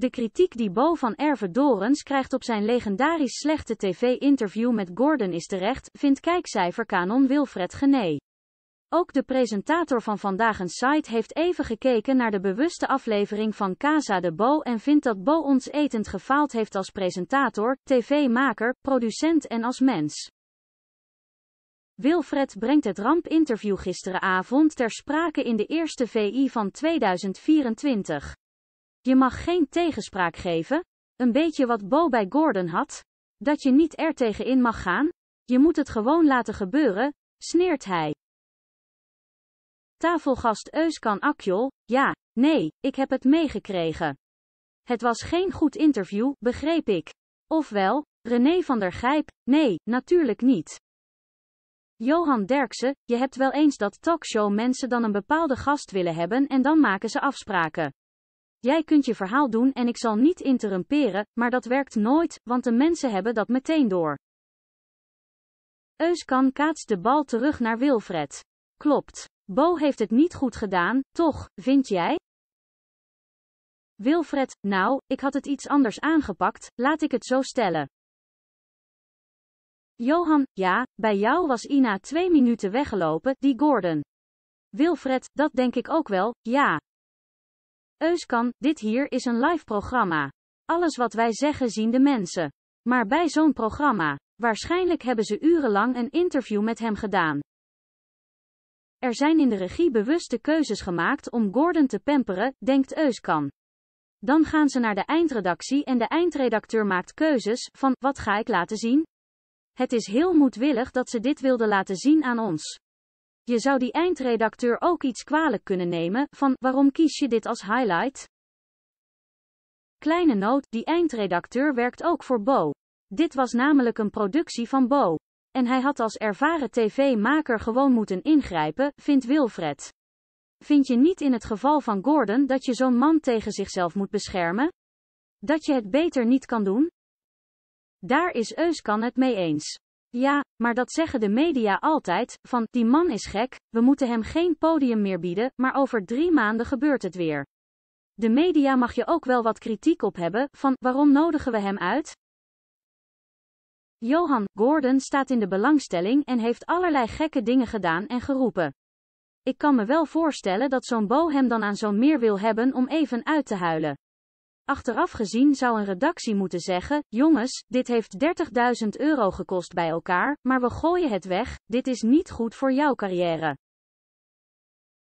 De kritiek die Bo van Erve Dorens krijgt op zijn legendarisch slechte tv-interview met Gordon is terecht, vindt kijkcijferkanon Wilfred Gené. Ook de presentator van Vandaag een Site heeft even gekeken naar de bewuste aflevering van Casa de Bo en vindt dat Bo ons etend gefaald heeft als presentator, tv-maker, producent en als mens. Wilfred brengt het rampinterview gisteravond ter sprake in de eerste VI van 2024. Je mag geen tegenspraak geven, een beetje wat Bo bij Gordon had, dat je niet er tegenin mag gaan, je moet het gewoon laten gebeuren, sneert hij. Tafelgast Euskan Akjol, ja, nee, ik heb het meegekregen. Het was geen goed interview, begreep ik. Ofwel, René van der Gijp, nee, natuurlijk niet. Johan Derksen, je hebt wel eens dat talkshow mensen dan een bepaalde gast willen hebben en dan maken ze afspraken. Jij kunt je verhaal doen en ik zal niet interrumperen, maar dat werkt nooit, want de mensen hebben dat meteen door. Euskan kaatst de bal terug naar Wilfred. Klopt. Bo heeft het niet goed gedaan, toch, vind jij? Wilfred, nou, ik had het iets anders aangepakt, laat ik het zo stellen. Johan, ja, bij jou was Ina twee minuten weggelopen, die Gordon. Wilfred, dat denk ik ook wel, ja. Euskan, dit hier is een live programma. Alles wat wij zeggen zien de mensen. Maar bij zo'n programma, waarschijnlijk hebben ze urenlang een interview met hem gedaan. Er zijn in de regie bewuste keuzes gemaakt om Gordon te pamperen, denkt Euskan. Dan gaan ze naar de eindredactie en de eindredacteur maakt keuzes van wat ga ik laten zien? Het is heel moedwillig dat ze dit wilden laten zien aan ons. Je zou die eindredacteur ook iets kwalijk kunnen nemen, van waarom kies je dit als highlight? Kleine noot, die eindredacteur werkt ook voor Bo. Dit was namelijk een productie van Bo. En hij had als ervaren tv-maker gewoon moeten ingrijpen, vindt Wilfred. Vind je niet in het geval van Gordon dat je zo'n man tegen zichzelf moet beschermen? Dat je het beter niet kan doen? Daar is Euskan het mee eens. Ja, maar dat zeggen de media altijd, van, die man is gek, we moeten hem geen podium meer bieden, maar over drie maanden gebeurt het weer. De media mag je ook wel wat kritiek op hebben, van, waarom nodigen we hem uit? Johan Gordon staat in de belangstelling en heeft allerlei gekke dingen gedaan en geroepen. Ik kan me wel voorstellen dat zo'n Bo hem dan aan zo'n meer wil hebben om even uit te huilen. Achteraf gezien zou een redactie moeten zeggen, jongens, dit heeft 30.000 euro gekost bij elkaar, maar we gooien het weg, dit is niet goed voor jouw carrière.